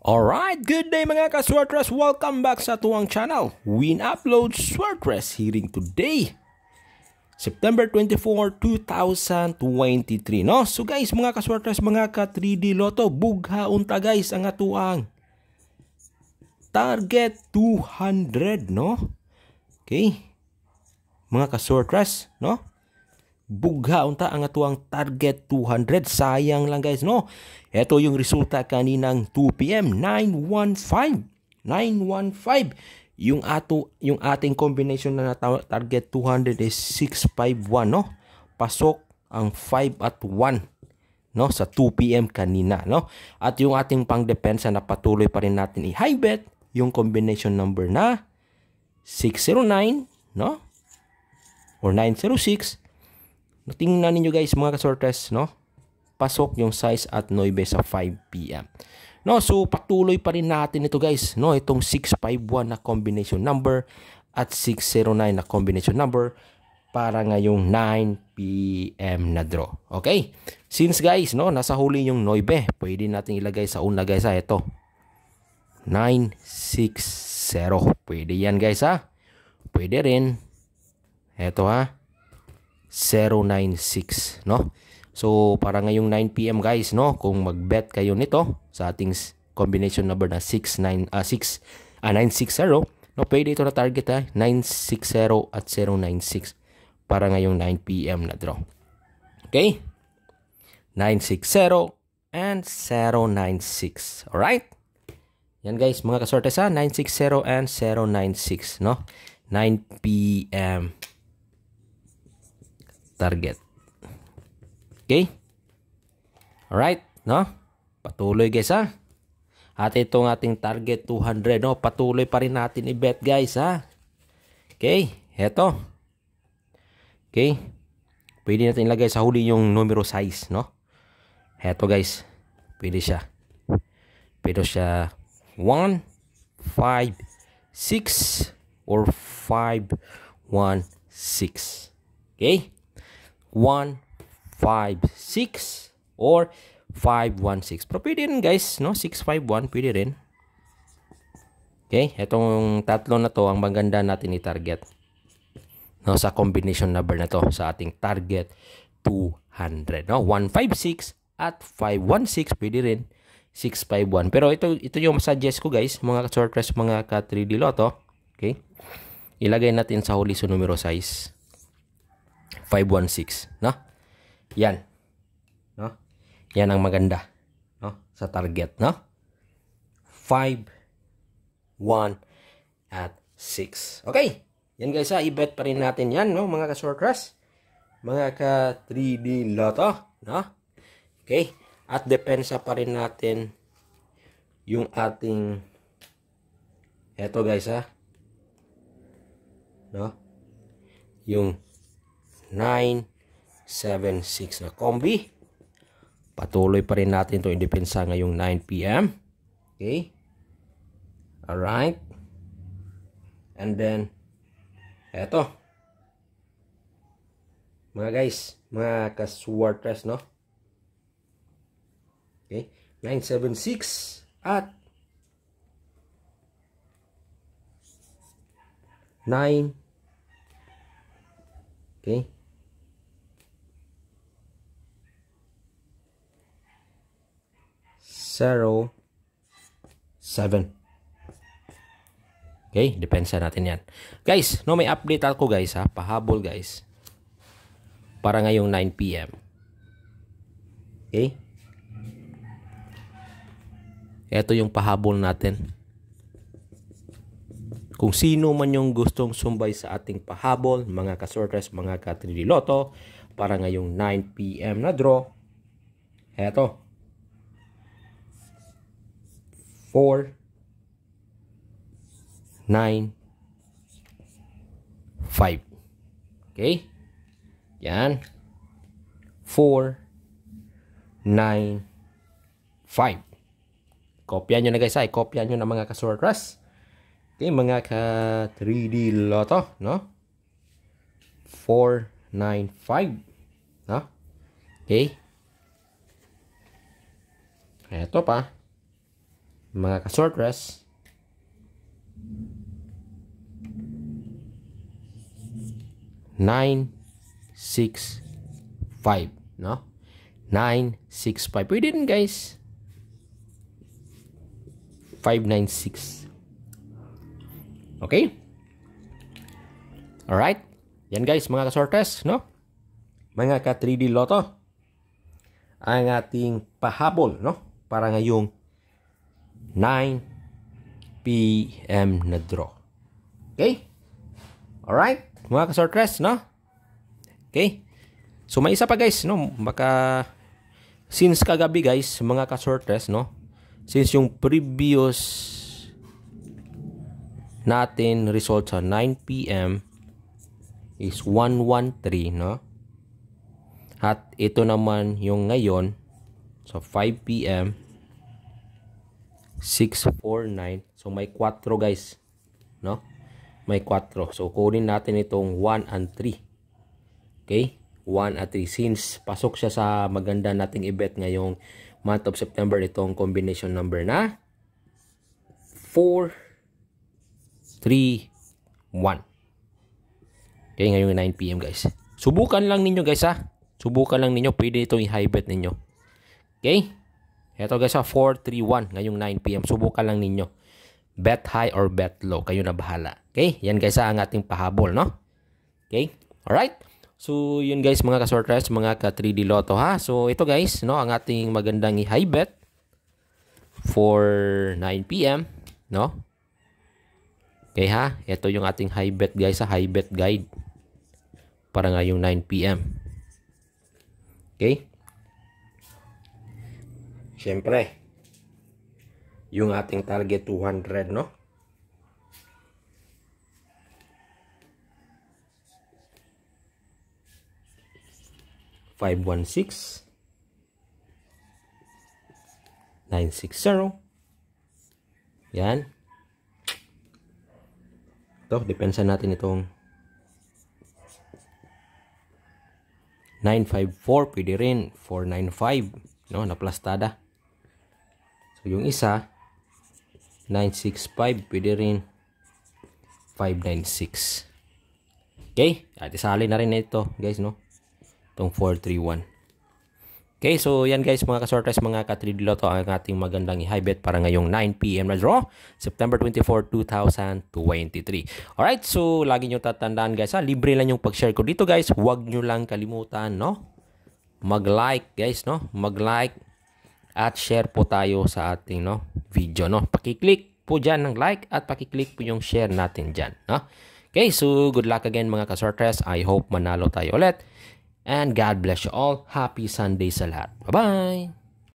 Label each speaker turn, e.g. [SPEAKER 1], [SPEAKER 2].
[SPEAKER 1] Alright, good day mga ka-Swordress! Welcome back sa tuwang channel, Win Upload Swordress hearing today. September 24, 2023, no? So guys, mga ka mga ka-3D Lotto, bugha unta guys ang atuang target 200, no? Okay. Mga ka-Swordress, no? bugha unta ang atuang target 200 sayang lang guys no ito yung resulta kaninang 2 pm 915 915 yung ato yung ating combination na target 200 is 651 no pasok ang 5 at 1 no sa 2 pm kanina no at yung ating pangdepensa na patuloy pa rin natin i-high bet yung combination number na 609 no or 906 Tingnan ninyo guys mga kasortes, no? Pasok yung size at 9 sa 5 p.m. No, so patuloy pa rin natin ito guys, no? Itong 651 na combination number at 609 na combination number para ngayong 9 p.m. na draw. Okay? Since guys, no, nasa huli yung 9, pwede natin ilagay sa una guys ha, ito. 960. Pwede yan guys ha. Pwede rin. Ito ha. 096, no? So, para ngayong 9pm guys, no? Kung magbet kayo nito sa ating combination number na 69, ah, 6, ah, 960, no? Pwede ito na target ha, 960 at 096 para ngayong 9pm na draw. Okay? 960 and 096. all right Yan guys, mga kasorte sa 960 and 096, no? 9 p.m target. Okay? Alright, no? Patuloy guys ha. At itong ating target 200, no? Patuloy pa rin natin i-bet guys ha. Okay, heto. Okay? Pwede natin ilagay sa huli yung numero size, no? Heto guys. Pwede siya. Pwede siya 1, 5, 6, or 5, 1, 6. Okay? 156 or 516. Pero pwede rin guys, no? 651 pwede rin. Okay, itong tatlo na to ang maganda natin i-target. No, sa combination number na to sa ating target 200, no? 156 at 516 pwede rin 651. Pero ito ito yung suggest ko guys, mga short rest, mga ka 3D loto. Okay? Ilagay natin sa huli sa numero size. 516, no? Yan. No? Yan ang maganda, no? Sa target, no? 5 1 at 6. Okay. Yan guys, ha, i-bet pa rin natin 'yan, no, mga ka-shortcrust. Mga ka 3D lotto, no? Okay? At depensa pa rin natin yung ating eto guys, ha. No? Yung 976 na kombi. Patuloy pa rin natin itong depensa ngayong 9pm. Okay? Alright. And then, eto. Mga guys, mga kaswartres, no? Okay? 976 at 9 Okay? 0, 7. Okay, depensa natin yan. Guys, no, may update ako guys ha, pahabol guys. Para ngayong 9pm. Okay? Ito yung pahabol natin. Kung sino man yung gustong sumbay sa ating pahabol, mga kasortes, mga katrililoto, para ngayong 9pm na draw, eto. 4, 9, 5. Okay? Yan. 4, 9, 5. Kopya nyo na guys ay. Kopya nyo na mga kasurtras. Okay, mga ka 3D loto, no? 4, 9, 5. No? Okay? Ito pa mga kasorters nine six five no nine six five pwede din guys five nine six okay alright yan guys mga ka kasorters no mga ka 3D Lotto ang ating pahabol no para ngayong 9 p.m. na draw. Okay? Alright? Mga kasortres, no? Okay? So, may isa pa guys, no? Baka, since kagabi guys, mga kasortres, no? Since yung previous natin result sa 9 p.m. is 113, no? At ito naman yung ngayon, so 5 p.m. 649. So, may 4 guys. No? May 4. So, kunin natin itong 1 and 3. Okay? 1 at 3. Since pasok siya sa maganda nating ibet ngayong month of September, itong combination number na 4, 3, 1. Okay, ngayong 9pm guys. Subukan lang ninyo guys ha. Subukan lang ninyo. Pwede itong i-high bet ninyo. Okay? Ito guys, 431 ngayong 9pm. Subukan lang ninyo. Bet high or bet low. Kayo na bahala. Okay? Yan guys ang ating pahabol, no? Okay? Alright? So, yun guys mga ka-sorters, mga ka-3D Lotto ha. So, ito guys, no, ang ating magandang high bet for 9pm, no? Okay ha? Ito yung ating high bet guys sa high bet guide para ngayong 9pm. Okay? Siyempre, yung ating target 200, no? Five one six nine six zero. Yan. Ito, depensa natin itong 954 pwede rin 495 no naplastada So, yung isa, 965, pwede rin 596. Okay? At isali na rin ito, guys, no? Itong 431. Okay, so yan guys mga ka kasortes, mga ka katridilo to ang ating magandang i-high bet para ngayong 9pm na draw, September 24, 2023. Alright, so lagi nyo tatandaan guys ha, libre lang yung pag-share ko dito guys, huwag nyo lang kalimutan, no? Mag-like guys, no? Mag-like, at share po tayo sa ating no, video. No? Paki-click po diyan ng like at paki-click po yung share natin diyan, No? Okay, so good luck again mga kasortres. I hope manalo tayo ulit. And God bless you all. Happy Sunday sa lahat. Bye-bye!